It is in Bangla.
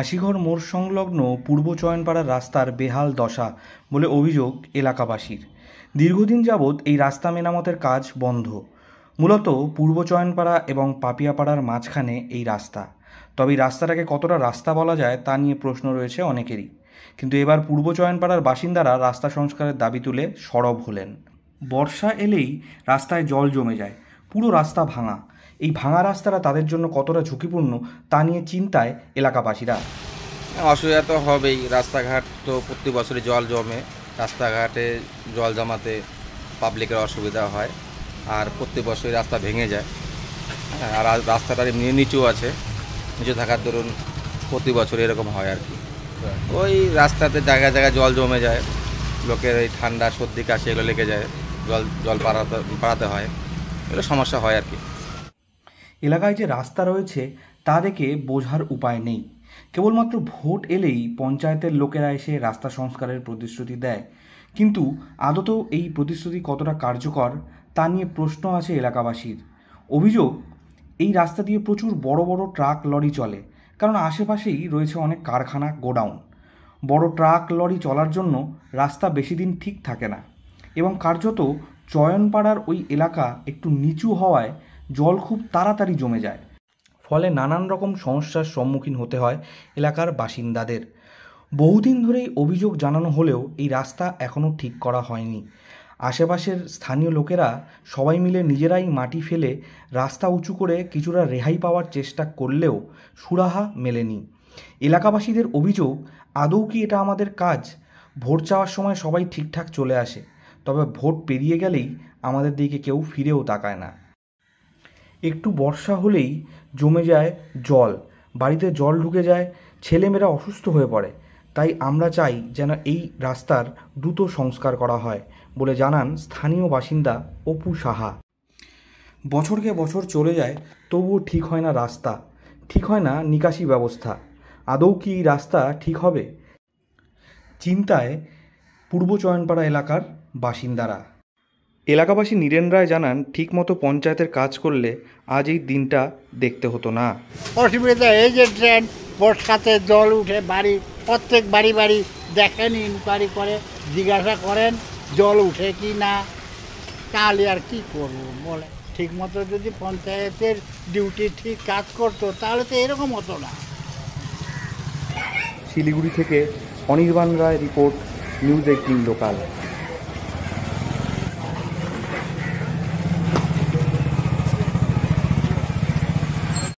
আশিঘর মোড় সংলগ্ন পূর্ব চয়নপাড়ার রাস্তার বেহাল দশা বলে অভিযোগ এলাকাবাসীর দীর্ঘদিন যাবৎ এই রাস্তা মেরামতের কাজ বন্ধ মূলত পূর্ব চয়নপাড়া এবং পাপিয়াপাড়ার মাঝখানে এই রাস্তা তবে রাস্তাটাকে কতটা রাস্তা বলা যায় তা নিয়ে প্রশ্ন রয়েছে অনেকেরই কিন্তু এবার পূর্ব চয়নপাড়ার বাসিন্দারা রাস্তা সংস্কারের দাবি তুলে সরব হলেন বর্ষা এলেই রাস্তায় জল জমে যায় পুরো রাস্তা ভাঙা এই ভাঙা রাস্তাটা তাদের জন্য কতটা ঝুঁকিপূর্ণ তা নিয়ে চিন্তায় এলাকাবাসীরা অসুবিধা তো হবেই রাস্তাঘাট তো প্রতি বছরই জল জমে রাস্তাঘাটে জল জমাতে পাবলিকের অসুবিধা হয় আর প্রতি বছরই রাস্তা ভেঙে যায় আর রাস্তাটা এমনি নিচু আছে নিচু থাকার দরুন প্রতি বছর এরকম হয় আর কি ওই রাস্তাতে জায়গায় জায়গায় জল জমে যায় লোকের এই ঠান্ডা সর্দি কাশি এগুলো লেগে যায় জল জল পাড়াতে পাড়াতে হয় এগুলো সমস্যা হয় আর কি এলাকায় যে রাস্তা রয়েছে তা দেখে বোঝার উপায় নেই কেবলমাত্র ভোট এলেই পঞ্চায়েতের লোকেরা এসে রাস্তা সংস্কারের প্রতিশ্রুতি দেয় কিন্তু আদত এই প্রতিশ্রুতি কতটা কার্যকর তা নিয়ে প্রশ্ন আছে এলাকাবাসীর অভিযোগ এই রাস্তা দিয়ে প্রচুর বড় বড় ট্রাক লরি চলে কারণ আশেপাশেই রয়েছে অনেক কারখানা গোডাউন বড় ট্রাক লরি চলার জন্য রাস্তা বেশি দিন ঠিক থাকে না এবং কার্যত চয়নপাড়ার ওই এলাকা একটু নিচু হওয়ায় জল খুব তাড়াতাড়ি জমে যায় ফলে নানান রকম সমস্যার সম্মুখীন হতে হয় এলাকার বাসিন্দাদের বহুদিন ধরেই অভিযোগ জানানো হলেও এই রাস্তা এখনও ঠিক করা হয়নি আশেপাশের স্থানীয় লোকেরা সবাই মিলে নিজেরাই মাটি ফেলে রাস্তা উঁচু করে কিছুটা রেহাই পাওয়ার চেষ্টা করলেও সুরাহা মেলেনি এলাকাবাসীদের অভিযোগ আদৌ কি এটা আমাদের কাজ ভোট চাওয়ার সময় সবাই ঠিকঠাক চলে আসে তবে ভোট পেরিয়ে গেলেই আমাদের দিকে কেউ ফিরেও তাকায় না একটু বর্ষা হলেই জমে যায় জল বাড়িতে জল ঢুকে যায় ছেলেমেয়েরা অসুস্থ হয়ে পড়ে তাই আমরা চাই যেন এই রাস্তার দ্রুত সংস্কার করা হয় বলে জানান স্থানীয় বাসিন্দা অপু সাহা বছরকে বছর চলে যায় তবুও ঠিক হয় না রাস্তা ঠিক হয় না নিকাশি ব্যবস্থা আদৌ কি এই রাস্তা ঠিক হবে চিন্তায় পূর্ব চয়নপাড়া এলাকার বাসিন্দারা এলাকাবাসী নীরেন রায় জানান ঠিকমতো পঞ্চায়েতের কাজ করলে আজ এই দিনটা দেখতে হতো না অসুবিধা এই যে ট্রেন বর্ষাতে জল উঠে বাড়ি প্রত্যেক বাড়ি বাড়ি দেখেন ইনকোয়ারি করে জিজ্ঞাসা করেন জল উঠে কি না তাহলে আর কি করব বলে ঠিকমতো যদি পঞ্চায়েতের ডিউটি ঠিক কাজ করতো তাহলে তো এরকম হতো না শিলিগুড়ি থেকে Anirban Roy report news eighteen local